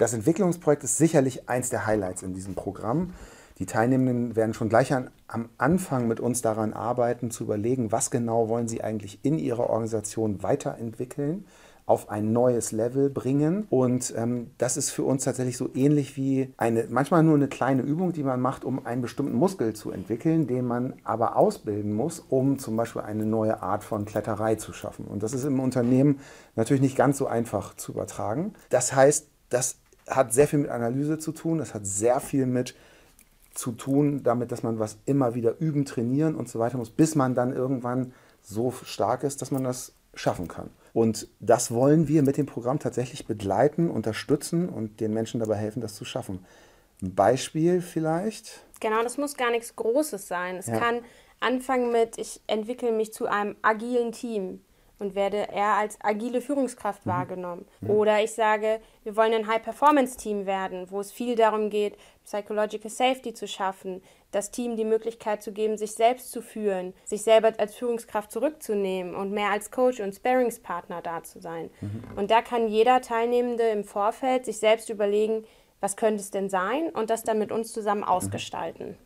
Das Entwicklungsprojekt ist sicherlich eins der Highlights in diesem Programm. Die Teilnehmenden werden schon gleich an, am Anfang mit uns daran arbeiten, zu überlegen, was genau wollen sie eigentlich in ihrer Organisation weiterentwickeln, auf ein neues Level bringen. Und ähm, das ist für uns tatsächlich so ähnlich wie eine, manchmal nur eine kleine Übung, die man macht, um einen bestimmten Muskel zu entwickeln, den man aber ausbilden muss, um zum Beispiel eine neue Art von Kletterei zu schaffen. Und das ist im Unternehmen natürlich nicht ganz so einfach zu übertragen. Das heißt, das hat sehr viel mit Analyse zu tun, das hat sehr viel mit zu tun, damit, dass man was immer wieder üben, trainieren und so weiter muss, bis man dann irgendwann so stark ist, dass man das schaffen kann. Und das wollen wir mit dem Programm tatsächlich begleiten, unterstützen und den Menschen dabei helfen, das zu schaffen. Ein Beispiel vielleicht? Genau, das muss gar nichts Großes sein. Es ja. kann anfangen mit, ich entwickle mich zu einem agilen Team und werde eher als agile Führungskraft mhm. wahrgenommen. Mhm. Oder ich sage, wir wollen ein High-Performance-Team werden, wo es viel darum geht, Psychological Safety zu schaffen, das Team die Möglichkeit zu geben, sich selbst zu führen, sich selber als Führungskraft zurückzunehmen und mehr als Coach und Sparingspartner da zu sein. Mhm. Und da kann jeder Teilnehmende im Vorfeld sich selbst überlegen, was könnte es denn sein und das dann mit uns zusammen mhm. ausgestalten.